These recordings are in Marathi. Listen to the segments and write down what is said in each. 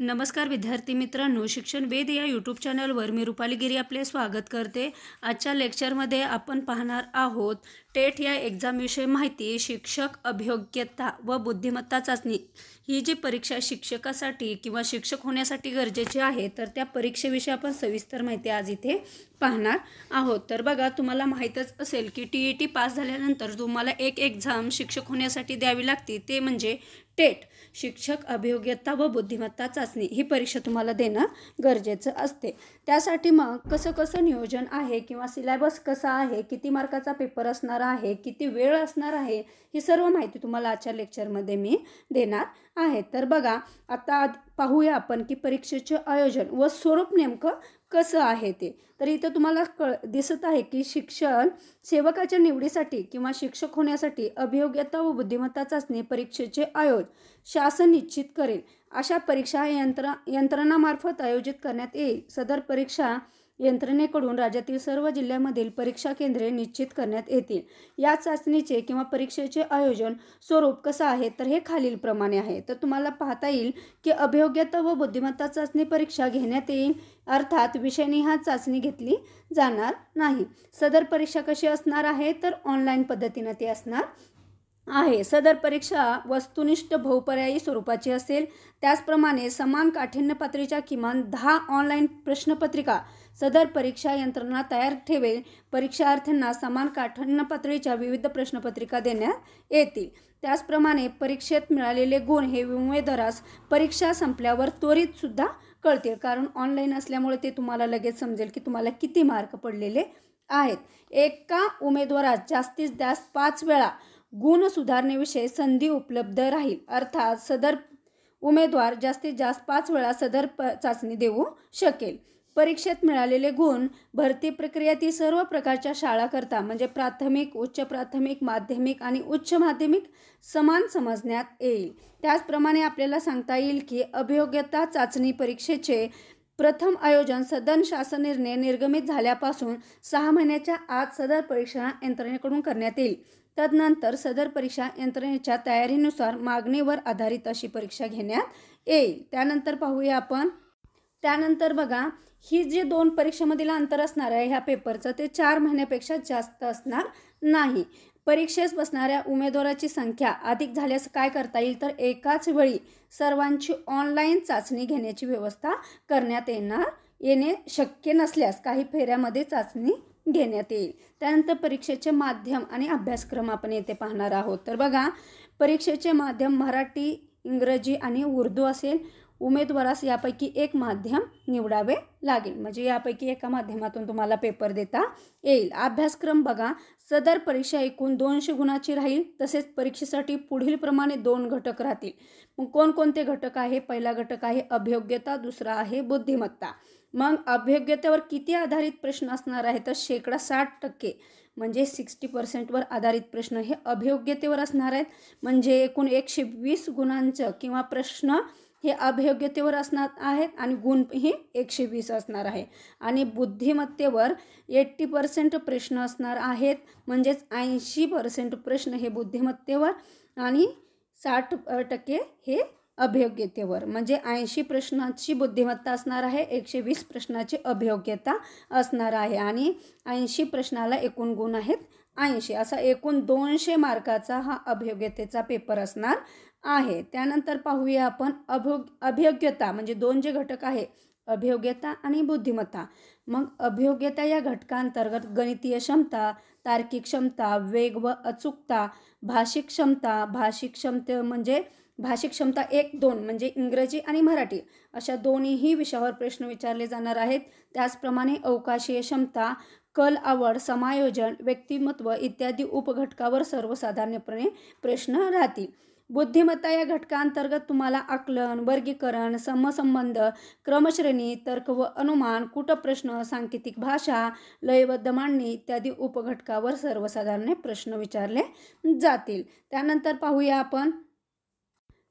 नमस्कार विद्यार्थी मित्रांनो शिक्षण वेद या यूट्यूब चॅनलवर मी रुपाली गिरी आपले स्वागत करते आजच्या लेक्चरमध्ये आपण पाहणार आहोत टेट या एक्झामविषयी माहिती शिक्षक अभियोग्यता व बुद्धिमत्ता चाचणी ही जी परीक्षा शिक्षकासाठी किंवा शिक्षक होण्यासाठी गरजेची आहे तर त्या परीक्षेविषयी आपण सविस्तर माहिती आज इथे पाहणार आहोत तर बघा तुम्हाला माहीतच असेल की टी ई टी पास झाल्यानंतर तुम्हाला एक एक्झाम शिक्षक होण्यासाठी द्यावी लागते ते म्हणजे टेट शिक्षक अभियोग्यता व बुद्धिमत्ता चाचणी ही परीक्षा तुम्हाला देणं गरजेचं असते त्यासाठी मग कसं कसं नियोजन आहे किंवा सिलेबस कसा आहे किती मार्काचा पेपर असणार आहे किती वेळ असणार आहे ही सर्व माहिती तुम्हाला आजच्या लेक्चरमध्ये मी देणार आहे तर बघा आता पाहूया आपण की परीक्षेचे आयोजन व स्वरूप नेमकं कसं आहे ते तर इथं तुम्हाला कळ दिसत आहे की शिक्षण सेवकाच्या निवडीसाठी किंवा शिक्षक होण्यासाठी अभियोग्यता व बुद्धिमत्ता चाचणी परीक्षेचे आयोजन शासन निश्चित करेल अशा परीक्षा यंत्र यंत्रणामार्फत आयोजित करण्यात येईल सदर परीक्षा यंत्रणेकडून राज्यातील सर्व जिल्ह्यामधील परीक्षा केंद्रे निश्चित करण्यात येतील या चाचणीचे किंवा परीक्षेचे आयोजन स्वरूप कसं आहे तर हे खालीलप्रमाणे आहे तर तुम्हाला पाहता येईल की अभियोग्यता व बुद्धिमत्ता चाचणी परीक्षा घेण्यात येईल अर्थात हा चाचणी घेतली जाणार नाही सदर परीक्षा कशी असणार आहे तर ऑनलाईन पद्धतीने ती असणार आहे सदर परीक्षा वस्तुनिष्ठ बहुपर्यायी स्वरूपाची असेल त्याचप्रमाणे समान काठिण्य पातळीच्या किमान दहा ऑनलाईन प्रश्नपत्रिका सदर परीक्षा यंत्रणा तयार ठेवेल परीक्षार्थ्यांना समान काठिण्य पातळीच्या विविध प्रश्नपत्रिका देण्यात येतील त्याचप्रमाणे परीक्षेत मिळालेले गुण हे उमेदवारास परीक्षा संपल्यावर त्वरित सुद्धा कळतील कारण ऑनलाईन असल्यामुळे ते तुम्हाला लगेच समजेल की तुम्हाला किती मार्क पडलेले आहेत एका उमेदवारास जास्तीत जास्त पाच वेळा गुण सुधारणेविषयी संधी उपलब्ध राहील अर्थात सदर उमेदवार जास्तीत जास्त पाच वेळा सदर प चाचणी देऊ शकेल परीक्षेत मिळालेले गुण भरती प्रक्रियेतील सर्व प्रकारच्या शाळाकरता म्हणजे प्राथमिक उच्च प्राथमिक माध्यमिक आणि उच्च माध्यमिक समान समजण्यात येईल त्याचप्रमाणे आपल्याला सांगता येईल की अभियोग्यता चाचणी परीक्षेचे प्रथम आयोजन सदन शासन निर्णय निर्गमित झाल्यापासून सहा महिन्याच्या आत सदर परीक्षा यंत्रणेकडून करण्यात येईल तदनंतर सदर परीक्षा यंत्रणेच्या तयारीनुसार मागणीवर आधारित अशी परीक्षा घेण्यात येईल त्यानंतर पाहूया आपण त्यानंतर बघा ही जी दोन परीक्षेमधील अंतर असणार आहे ह्या पेपरचं ते चार महिन्यापेक्षा जास्त असणार नाही परीक्षेस बसणाऱ्या उमेदवाराची संख्या अधिक झाल्यास काय करता येईल तर एकाच वेळी सर्वांची ऑनलाईन चाचणी घेण्याची व्यवस्था करण्यात येणार येणे शक्य नसल्यास काही फेऱ्यामध्ये चाचणी घेण्यात येईल त्यानंतर परीक्षेचे माध्यम आणि अभ्यासक्रम आपण येथे पाहणार आहोत तर बघा परीक्षेचे माध्यम मराठी इंग्रजी आणि उर्दू असेल उमेदवारास यापैकी एक माध्यम निवडावे लागेल म्हणजे यापैकी एका माध्यमातून तुम्हाला पेपर देता येईल अभ्यासक्रम बघा सदर परीक्षा एकूण दोनशे गुणाची राहील तसेच परीक्षेसाठी पुढील प्रमाणे दोन घटक राहतील मग कोणकोणते घटक आहे पहिला घटक आहे अभियोग्यता दुसरा आहे बुद्धिमत्ता मग अभ्योग्यतेवर किती आधारित प्रश्न असणार आहे तर शेकडा साठ टक्के म्हणजे सिक्स्टी पर्सेंटवर आधारित प्रश्न हे अभियोग्यतेवर असणार आहेत म्हणजे एकूण एकशे वीस गुणांचं किंवा प्रश्न हे अभयोग्यतेवर असणार आहेत आणि गुण हे एकशे वीस असणार आहे आणि बुद्धिमत्तेवर एट्टी पर्सेंट प्रश्न असणार आहेत म्हणजेच ऐंशी पर्सेंट प्रश्न हे बुद्धिमत्तेवर आणि साठ टक्के हे अभियोग्यतेवर म्हणजे ऐंशी प्रश्नाची बुद्धिमत्ता असणार आहे एकशे वीस प्रश्नाची अभियोग्यता असणार आहे आणि ऐंशी प्रश्नाला एकूण गुण आहेत ऐंशी असा एकूण दोनशे मार्काचा हा अभियोग्यतेचा पेपर असणार आहे त्यानंतर पाहूया आपण अभो अभियोग्यता म्हणजे दोन जे घटक आहे अभियोग्यता आणि बुद्धिमत्ता मग अभियोग्यता या घटकांतर्गत गणितीय क्षमता तार्किक क्षमता वेग व अचूकता भाषिक क्षमता भाषिक क्षमते म्हणजे भाषिक क्षमता एक दोन म्हणजे इंग्रजी आणि मराठी अशा दोन्हीही विषयावर प्रश्न विचारले जाणार आहेत त्याचप्रमाणे अवकाशीय क्षमता कल आवड समायोजन व्यक्तिमत्व इत्यादी उपघटकावर सर्वसाधारणपणे प्रश्न राहतील बुद्धिमत्ता या घटकांतर्गत तुम्हाला आकलन वर्गीकरण समसंबंध क्रमश्रेणी तर्क व अनुमान कुटप्रश्न सांकेतिक भाषा लयबद्ध मांडणी इत्यादी उपघटकावर सर्वसाधारण प्रश्न विचारले जातील त्यानंतर पाहूया आपण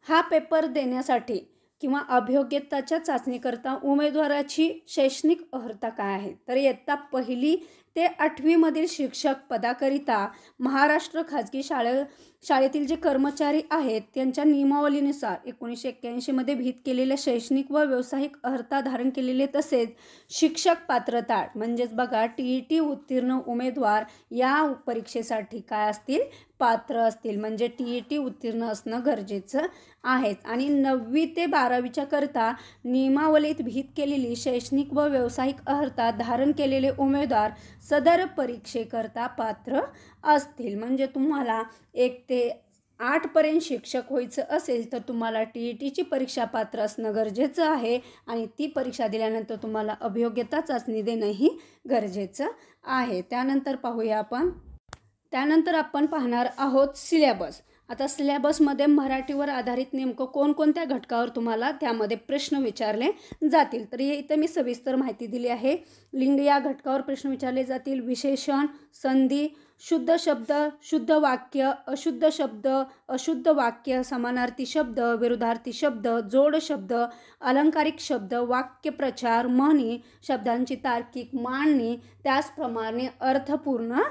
हा पेपर देण्यासाठी किंवा अभियोग्यताच्या चाचणीकरता उमेदवाराची शैक्षणिक अर्हता काय आहे तर इयत्ता पहिली ते आठवीमधील शिक्षक पदाकरिता महाराष्ट्र खाजगी शाळे शाळेतील जे कर्मचारी आहेत त्यांच्या नियमावलीनुसार एकोणीसशे मध्ये भीत केलेले शैक्षणिक व व्यावसायिक अर्हता धारण केलेले तसेच शिक्षक पात्रता म्हणजेच बघा टी ई टी उत्तीर्ण उमेदवार या परीक्षेसाठी काय असतील पात्र असतील म्हणजे टी ई टी उत्तीर्ण असणं गरजेचं आहेच आणि नववी ते बारावीच्या करता नियमावलीत भीत केलेली शैक्षणिक व व्यावसायिक अर्हता धारण केलेले उमेदवार सदर परीक्षेकरता पात्र असतील म्हणजे तुम्हाला एक ते आठपर्यंत शिक्षक व्हायचं असेल तर तुम्हाला टी ई टीची परीक्षा पात्र असणं गरजेचं आहे आणि ती परीक्षा दिल्यानंतर तुम्हाला अभियोग्यता चाचणी देणंही गरजेचं आहे त्यानंतर पाहूया आपण त्यानंतर आपण पाहणार आहोत सिलेबस आता सिलेबसमध्ये मराठीवर आधारित नेमकं कोणकोणत्या घटकावर तुम्हाला त्यामध्ये प्रश्न विचारले जातील तर हे इथं मी सविस्तर माहिती दिली आहे लिंग या घटकावर प्रश्न विचारले जातील विशेषण संधी शुद्ध शब्द शुद्ध वाक्य अशुद्ध शब्द अशुद्ध वाक्य समानार्थी शब्द विरुद्धार्थी शब्द जोड शब्द अलंकारिक शब्द वाक्यप्रचार म्हणी शब्दांची तार्किक मांडणी त्याचप्रमाणे अर्थपूर्ण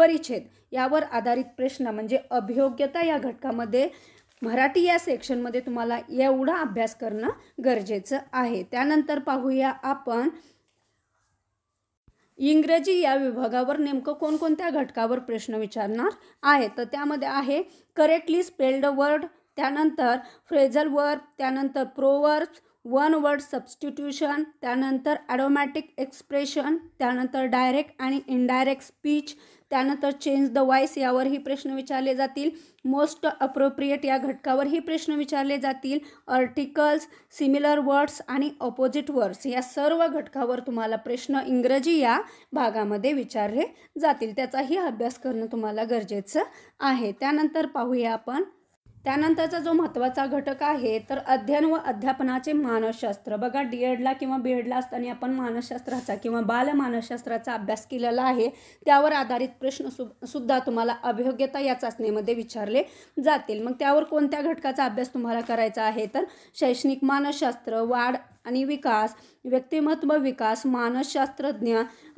परिच्छेद यावर आधारित प्रश्न म्हणजे अभियोग्यता या घटकामध्ये मराठी या सेक्शनमध्ये तुम्हाला एवढा अभ्यास करणं गरजेचं आहे त्यानंतर पाहूया आपण इंग्रजी या विभागावर नेमकं कोणकोणत्या घटकावर प्रश्न विचारणार आहे तर त्यामध्ये आहे करेक्टली स्पेल्ड वर्ड त्यानंतर फ्रेझल वर्ब त्यानंतर प्रोवर्ब्स वन वर्ड सबस्टिट्यूशन त्यानंतर ॲडोमॅटिक एक्सप्रेशन त्यानंतर डायरेक्ट आणि इनडायरेक्ट स्पीच त्यानंतर चेंज द वॉइस यावरही प्रश्न विचारले जातील मोस्ट अप्रोप्रिएट या घटकावरही प्रश्न विचारले जातील आर्टिकल्स सिमिलर वर्ड्स आणि ऑपोजिट वर्ड्स या सर्व घटकावर तुम्हाला प्रश्न इंग्रजी या भागामध्ये विचारले जातील त्याचाही अभ्यास करणं तुम्हाला गरजेचं आहे त्यानंतर पाहूया आपण त्यानंतरचा जो महत्त्वाचा घटक आहे तर अध्ययन व अध्यापनाचे मानसशास्त्र बघा डी एडला किंवा बी एडला असताना आपण मानसशास्त्राचा किंवा बालमानसशास्त्राचा अभ्यास केलेला आहे त्यावर आधारित प्रश्न सु सुद्धा तुम्हाला अभियोग्यता या चाचणीमध्ये विचारले जातील मग त्यावर कोणत्या घटकाचा अभ्यास तुम्हाला करायचा आहे तर शैक्षणिक मानसशास्त्र वाढ आणि विकास व्यक्तिमत्व विकास मानसशास्त्रज्ञ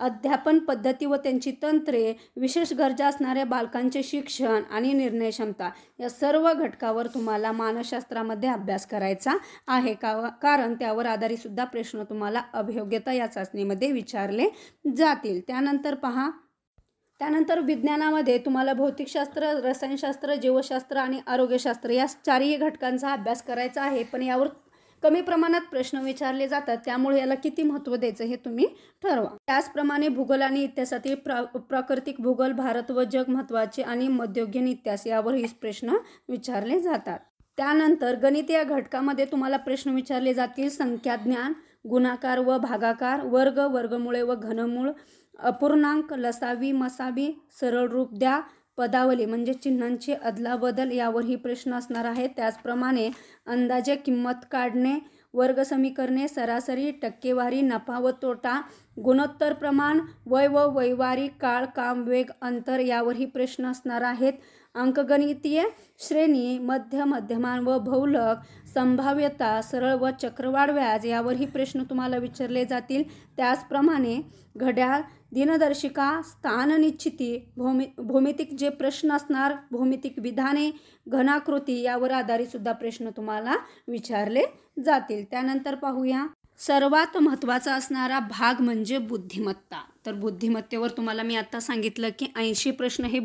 अध्यापन पद्धती व त्यांची तंत्रे विशेष गरजा असणाऱ्या बालकांचे शिक्षण आणि निर्णय क्षमता या सर्व घटकावर तुम्हाला मानसशास्त्रामध्ये अभ्यास करायचा आहे का कारण त्यावर आधारित सुद्धा प्रश्न तुम्हाला अभियोग्यता या चाचणीमध्ये विचारले जातील त्यानंतर पहा त्यानंतर विज्ञानामध्ये तुम्हाला भौतिकशास्त्र रसायनशास्त्र जीवशास्त्र आणि आरोग्यशास्त्र या चारही घटकांचा अभ्यास करायचा आहे पण यावर कमी प्रमाणात प्रश्न विचारले जातात त्यामुळे याला किती महत्त्व द्यायचं हे तुम्ही ठरवा त्याचप्रमाणे भूगोल आणि इतिहासातील प्राकृतिक भूगोल भारत व जग महत्वाचे आणि मध्ययुगीन इतिहास यावरही प्रश्न विचारले जातात त्यानंतर गणित या घटकामध्ये तुम्हाला प्रश्न विचारले जातील संख्या ज्ञान गुणाकार व भागाकार वर्ग वर्गमुळे व घनमूळ अपूर्णांक लसावी मसावी सरळ रूप द्या पदावली म्हणजे चिन्हांची अदलाबदल यावरही प्रश्न असणार आहे त्याचप्रमाणे अंदाजे किंमत काढणे वर्ग समीकरणे सरासरी टक्केवारी नफा व तोटा गुणोत्तर प्रमाण वय व वैवारी काळ काम वेग अंतर यावरही प्रश्न असणार आहेत अंकगणितीय श्रेणी मध्य मध्यमान व भौलक संभाव्यता सरळ व चक्रवाढ व्याज यावरही प्रश्न तुम्हाला विचारले जातील त्याचप्रमाणे घड्याळ दिनदर्शिका स्थाननिश्चिती भौमि भौमितिक जे प्रश्न असणार भौमितिक विधाने घनाकृती यावर आधारित सुद्धा प्रश्न तुम्हाला विचारले जातील त्यानंतर पाहूया सर्वात महत्त्वाचा असणारा भाग म्हणजे बुद्धिमत्ता तर बुद्धिमत्तेवर तुम्हाला मी आत्ता सांगितलं की ऐंशी प्रश्न हे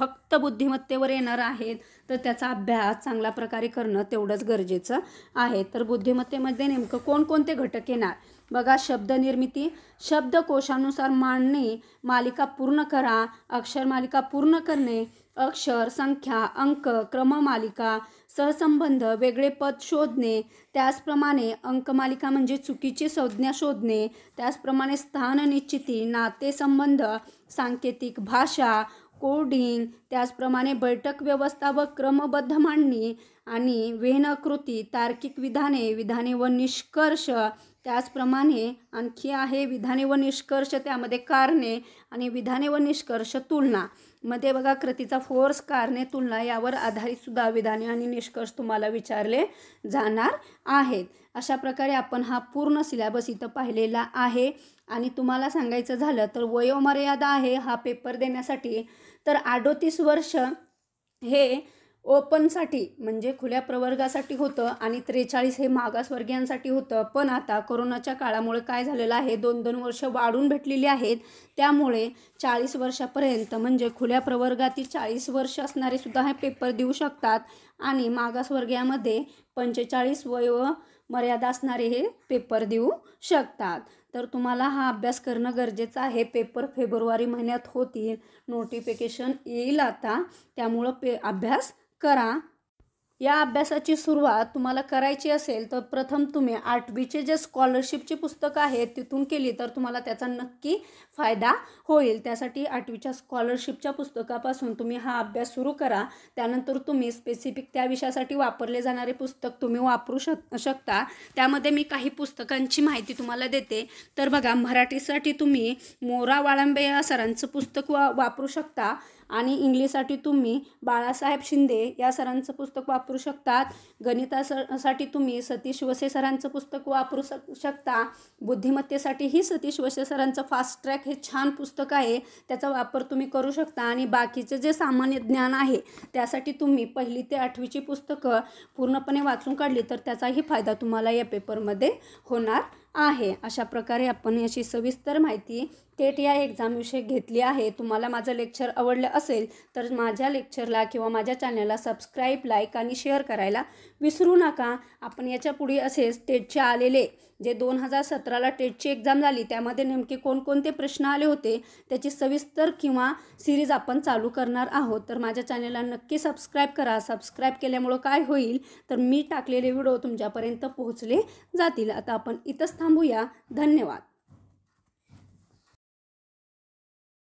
फक्त बुद्धिमत्तेवर येणार आहेत तर त्याचा अभ्यास चांगल्या प्रकारे करणं तेवढंच गरजेचं आहे तर बुद्धिमत्तेमध्ये नेमकं कोणकोणते घटक येणार बघा शब्द निर्मिती शब्दकोशानुसार मांडणे मालिका पूर्ण करा अक्षर मालिका पूर्ण करणे अक्षर संख्या अंक क्रममालिका सहसंबंध वेगळे पद शोधणे त्याचप्रमाणे अंक मालिका म्हणजे चुकीची संज्ञा शोधणे त्याचप्रमाणे स्थान निश्चिती नातेसंबंध सांकेतिक भाषा कोडिंग त्याचप्रमाणे बैठक व्यवस्था व क्रमबद्ध मांडणी आणि वेनकृती तार्किक विधाने विधाने व निष्कर्ष त्याचप्रमाणे आणखी आहे विधाने व निष्कर्ष त्यामध्ये कारणे आणि विधाने व निष्कर्ष तुलना मध्ये बघा कृतीचा फोर्स कारणे तुलना यावर आधारित सुद्धा विधाने आणि निष्कर्ष तुम्हाला विचारले जाणार आहेत अशा प्रकारे आपण हा पूर्ण सिलेबस इथं पाहिलेला आहे आणि तुम्हाला सांगायचं झालं तर वयोमर्यादा आहे हा पेपर देण्यासाठी तर अडोतीस वर्ष हे ओपनसाठी म्हणजे खुल्या प्रवर्गासाठी होतं आणि त्रेचाळीस हे मागासवर्गीयांसाठी होतं पण आता कोरोनाच्या काळामुळे काय झालेलं आहे दोन दोन वर्ष वाढून भेटलेली आहेत त्यामुळे चाळीस वर्षापर्यंत म्हणजे खुल्या प्रवर्गातील चाळीस वर्ष असणारे सुद्धा हे पेपर देऊ शकतात आणि मागासवर्गीयामध्ये पंचेचाळीस वय व मर्यादा असणारे हे पेपर देऊ शकतात तर तुम्हाला हा अभ्यास करणं गरजेचं आहे पेपर फेब्रुवारी महिन्यात होतील नोटिफिकेशन येईल आता त्यामुळं पे अभ्यास करा या अभ्यासाची सुरुवात तुम्हाला करायची असेल तर प्रथम तुम्ही आठवीचे जे स्कॉलरशिपची पुस्तकं आहेत तिथून केली तर तुम्हाला त्याचा नक्की फायदा होईल त्यासाठी आठवीच्या स्कॉलरशिपच्या पुस्तकापासून तुम्ही हा अभ्यास सुरू करा त्यानंतर तुम्ही स्पेसिफिक त्या विषयासाठी वापरले जाणारे पुस्तक तुम्ही वापरू शक शकता त्यामध्ये मी काही पुस्तकांची माहिती तुम्हाला देते तर बघा मराठीसाठी तुम्ही मोरा वाळंबे या सरांचं पुस्तक वा वापरू शकता आणि इंग्लिशसाठी तुम्ही बाळासाहेब शिंदे या सरांचं पुस्तक वापरू शकतात गणितासाठी साठी तुम्ही सतीश वसे सरांचं पुस्तक वापरू शक शकता बुद्धिमत्तेसाठीही सतीश वसे सरांचं फास्ट ट्रॅक हे छान पुस्तक आहे त्याचा वापर तुम्ही करू शकता आणि बाकीचे जे सामान्य ज्ञान आहे त्यासाठी तुम्ही पहिली ते आठवीची पुस्तकं पूर्णपणे वाचून काढली तर त्याचाही फायदा तुम्हाला या पेपरमध्ये होणार आहे अशा प्रकारे आपण याची सविस्तर माहिती थेट या एक्झामविषयी घेतली आहे तुम्हाला माझं लेक्चर आवडलं असेल तर माझ्या लेक्चरला किंवा माझ्या चॅनलला सबस्क्राईब लाईक आणि शेअर करायला विसरू नका आपण याच्या पुढे असेच टेटचे आलेले जे दोन हजार सतराला टेटची एक्झाम झाली त्यामध्ये नेमके कोणकोणते प्रश्न आले होते त्याची सविस्तर किंवा सिरीज आपण चालू करणार आहोत तर माझ्या चॅनलला नक्की सबस्क्राईब करा सबस्क्राईब केल्यामुळं काय होईल तर मी टाकलेले व्हिडिओ तुमच्यापर्यंत पोहोचले जातील आता आपण इथंच थांबूया धन्यवाद